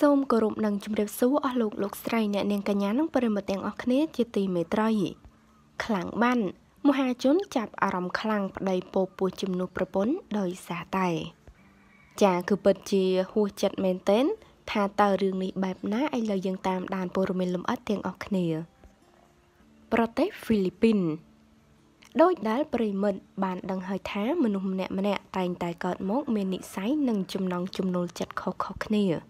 សូមគោរពនិងជម្រាបសួរអស់លោកលោកស្រីអ្នកនាងកញ្ញានិងប្រិមត្តទាំងអស់គ្នា ជាទីមេត្រីខ្លាំងបាន មហាជនចាប់អារម្មណ៍ខ្លាំងប្តីពោពោះជំនួសប្រពន្ធដោយសារតែចាគឺពិតជាហួសចិត្តមែនទែនថាតើរឿងនេះបែបណាឥឡូវយើងតាមដានព័ត៌មានលម្អិតទាំងអស់គ្នាប្រទេសហ្វីលីពីនដោយដែលប្រិមិត្តបានដឹងហើយថាមនុស្សម្នាក់ម្នាក់តែងតែកើតមកមាននិស្ស័យនិងចំណងចំណូលចិត្តខុសៗគ្នា។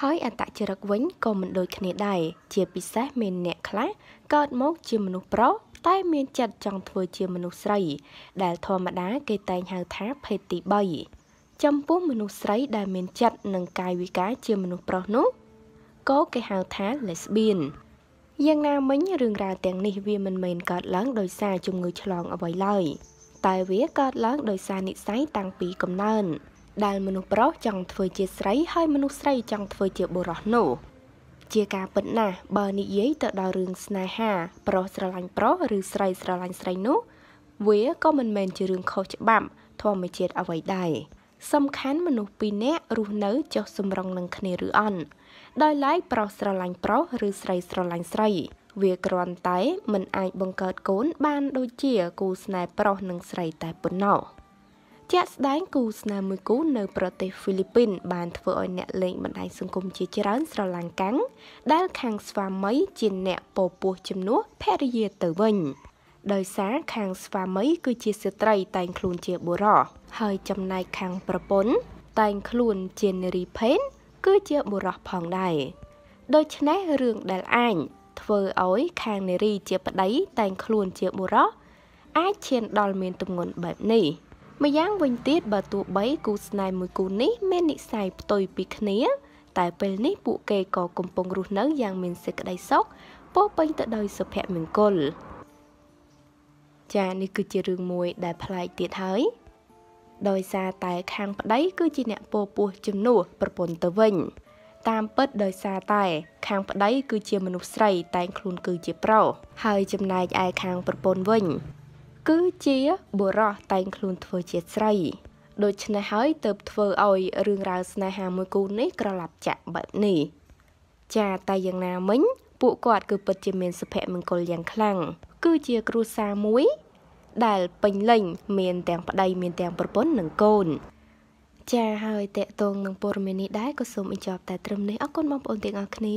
ហើយអត្តចរិតវិញក៏មិនដូចគ្នាដែរជាពិសេសមានអ្នកខ្លះកើតមក ជាមនុស្សប្រុសតែមានចិត្តចង់ធ្វើជាមនុស្សស្រី ដែលធម្មតាគេតែងហៅថាភេទទី3ចំពោះមនុស្សស្រីដែលមានចិត្តនិងកាយវិការជាមនុស្សប្រុសនោះក៏គេហៅថា lesbian យ៉ាងណាមិញរឿងរ៉ាវទាំងនេះវាមិនមែនកើតឡើងដោយសារជំងឺឆ្លងអ្វីឡើយតែវាកើតឡើងដោយសារនិស្ស័យតាំងពីកំណើតដែលមនុស្សប្រុសចង់ធ្វើជាស្រីហើយមនុស្សស្រីចង់ធ្វើជាបុរសនោះជាការពិតណាស់បើនិយាយទៅដល់រឿងស្នេហា ប្រុសស្រឡាញ់ប្រុសឬស្រីស្រឡាញ់ស្រីនោះ វាក៏មិនមែនជារឿងខុសច្បាប់ធម្មជាតិអ្វីដែរសំខាន់មនុស្សពីរនាក់រស់នៅចុះសម្រុងនឹងគ្នាឬអន់ដោយឡែកប្រុសស្រឡាញ់ប្រុសឬស្រីស្រឡាញ់ស្រី វាគ្រាន់តែមិនអាចបង្កើតកូន បាន ដូចជាគូស្នេហ៍ប្រុសនិងស្រីតែប៉ុណ្ណោះជាក់ស្ដែងគូស្នេហ៍មួយគូនៅប្រទេសហ្វីលីពីន បានធ្វើឲ្យអ្នកលេងបណ្ដាញសង្គមជាច្រើនស្រឡាញ់កាំងដែលខាងស្វាមីជាអ្នកពពោះជំនួសភរិយាទៅវិញ ដោយសារខាងស្វាមីគឺជាស្ត្រីតែងខ្លួនជាបុរសហើយចំណែកខាងប្រពន្ធតែងខ្លួនជានារីភេទគឺជាបុរសផងដែរដូច្នេះរឿងដែលអាញធ្វើឲ្យខាងនារីជាប្តីតែងខ្លួនជាបុរសអាចឈានដល់មានទម្ងន់បែបនេះ។ម្យ៉ាងវិញទៀតបើទោះបីគូស្នេហ៍មួយគូនេះមាននិស្ស័យផ្ទុយពីគ្នា តែពេលនេះពួកគេក៏កំពុងរស់នៅយ៉ាងមានសេចក្តីសុខពោពេញទៅដោយសុភមង្គលចានេះគឺជារឿងមួយដែលប្លែកទៀតហើយដោយសារតែខាងប្តី គឺជាអ្នកពោពោះជំនួសប្រពន្ធទៅវិញ តាមពិតដោយសារតែ ខាងប្តីគឺជាមនុស្សស្រី តែងខ្លួន គឺជាប្រុសហើយចំណែកឯខាងប្រពន្ធវិញគឺជាបុរសតែងខ្លួនធ្វើជាស្រីដូច្នេះហើយទើបធ្វើឲ្យរឿងរ៉ាវស្នេហាមួយគូនេះក្រឡាប់ចាក់បែបនេះចាតែយ៉ាងណាមិញពួកគាត់គឺពិតជាមានសុភមង្គលយ៉ាងខ្លាំងគឺជាគ្រួសារមួយ ដែលពេញលេញមានទាំងប្តីមានទាំងប្រពន្ធនិងកូនចាហើយតកតងនឹងព័ត៌មាននេះដែរក៏សូមអញ្ជប់តែត្រឹមនេះអរគុណបងប្អូនទាំងអស់គ្នា